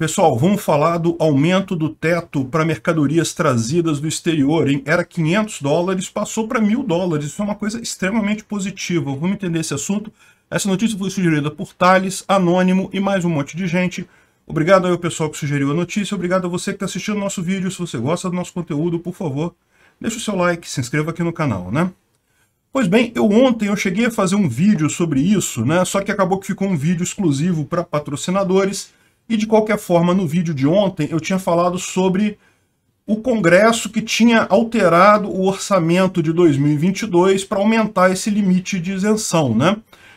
Pessoal, vamos falar do aumento do teto para mercadorias trazidas do exterior. Hein? Era 500 dólares, passou para 1.000 dólares. Isso é uma coisa extremamente positiva. Vamos entender esse assunto. Essa notícia foi sugerida por Thales, Anônimo e mais um monte de gente. Obrigado ao pessoal que sugeriu a notícia. Obrigado a você que está assistindo o nosso vídeo. Se você gosta do nosso conteúdo, por favor, deixe o seu like, se inscreva aqui no canal, né? Pois bem, eu ontem eu cheguei a fazer um vídeo sobre isso, né? Só que acabou que ficou um vídeo exclusivo para patrocinadores e de qualquer forma, no vídeo de ontem eu tinha falado sobre o Congresso que tinha alterado o orçamento de 2022 para aumentar esse limite de isenção, né?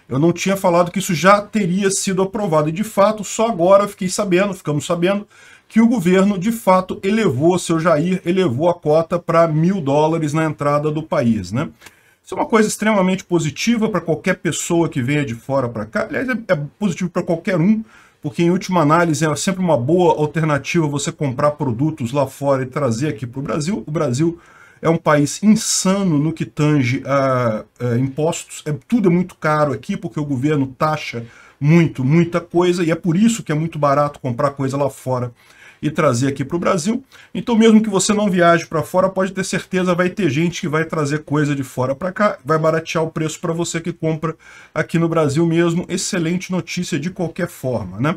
Eu não tinha falado que isso já teria sido aprovado e de fato só agora fiquei sabendo, ficamos sabendo que o governo de fato elevou, seu Jair elevou a cota para mil dólares na entrada do país, né? Isso é uma coisa extremamente positiva para qualquer pessoa que venha de fora para cá. Aliás, é, é positivo para qualquer um, porque em última análise é sempre uma boa alternativa você comprar produtos lá fora e trazer aqui para o Brasil. O Brasil é um país insano no que tange a, a, impostos, é, tudo é muito caro aqui porque o governo taxa muito, muita coisa, e é por isso que é muito barato comprar coisa lá fora e trazer aqui para o Brasil. Então, mesmo que você não viaje para fora, pode ter certeza, vai ter gente que vai trazer coisa de fora para cá, vai baratear o preço para você que compra aqui no Brasil mesmo. Excelente notícia de qualquer forma, né?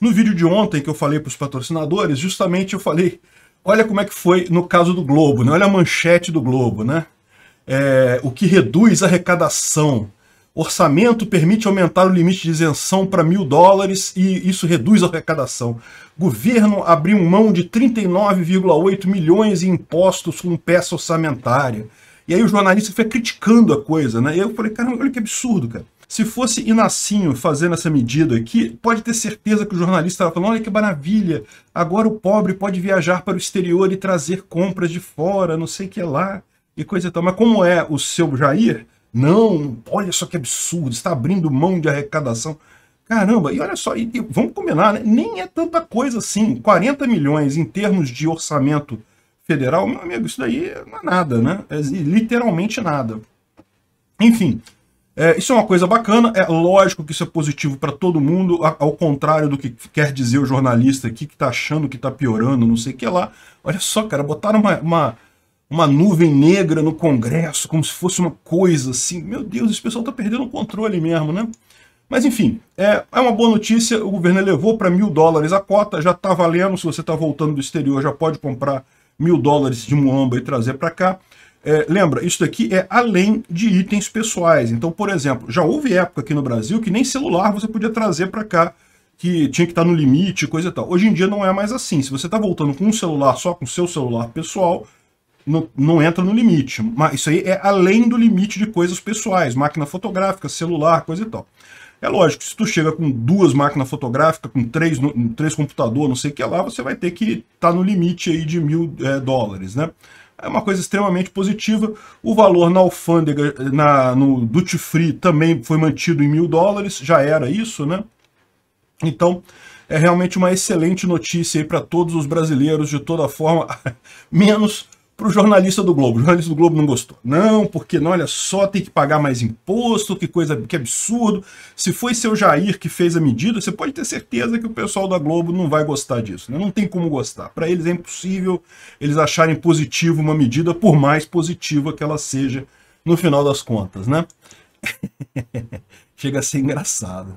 No vídeo de ontem que eu falei para os patrocinadores, justamente eu falei, olha como é que foi no caso do Globo, né? Olha a manchete do Globo, né? É, o que reduz a arrecadação Orçamento permite aumentar o limite de isenção para mil dólares e isso reduz a arrecadação. Governo abriu mão de 39,8 milhões em impostos com peça orçamentária. E aí o jornalista foi criticando a coisa, né? E eu falei, cara, olha que absurdo, cara. Se fosse Inacinho fazendo essa medida aqui, pode ter certeza que o jornalista estava falando, olha que maravilha, agora o pobre pode viajar para o exterior e trazer compras de fora, não sei o que lá, e coisa e tal. Mas como é o seu Jair, não, olha só que absurdo, está abrindo mão de arrecadação. Caramba, e olha só, e, e vamos combinar, né? nem é tanta coisa assim. 40 milhões em termos de orçamento federal, meu amigo, isso daí não é nada, né? É literalmente nada. Enfim, é, isso é uma coisa bacana, é lógico que isso é positivo para todo mundo, ao contrário do que quer dizer o jornalista aqui que está achando que está piorando, não sei o que lá. Olha só, cara, botaram uma, uma uma nuvem negra no Congresso, como se fosse uma coisa assim. Meu Deus, esse pessoal está perdendo o controle mesmo, né? Mas enfim, é, é uma boa notícia, o governo elevou para mil dólares a cota, já está valendo, se você está voltando do exterior já pode comprar mil dólares de Moamba e trazer para cá. É, lembra, isso daqui é além de itens pessoais. Então, por exemplo, já houve época aqui no Brasil que nem celular você podia trazer para cá, que tinha que estar tá no limite, coisa e tal. Hoje em dia não é mais assim. Se você está voltando com um celular, só com seu celular pessoal, não entra no limite. Mas isso aí é além do limite de coisas pessoais, máquina fotográfica, celular, coisa e tal. É lógico, se tu chega com duas máquinas fotográficas, com três, três computador, não sei o que lá, você vai ter que estar tá no limite aí de mil é, dólares, né? É uma coisa extremamente positiva. O valor na alfândega, na, no duty free, também foi mantido em mil dólares, já era isso, né? Então, é realmente uma excelente notícia aí para todos os brasileiros, de toda forma, menos para o jornalista do Globo. O jornalista do Globo não gostou. Não, porque não, olha só, tem que pagar mais imposto, que coisa, que absurdo. Se foi seu Jair que fez a medida, você pode ter certeza que o pessoal da Globo não vai gostar disso. Né? Não tem como gostar. Para eles é impossível eles acharem positivo uma medida, por mais positiva que ela seja no final das contas, né? Chega a ser engraçado.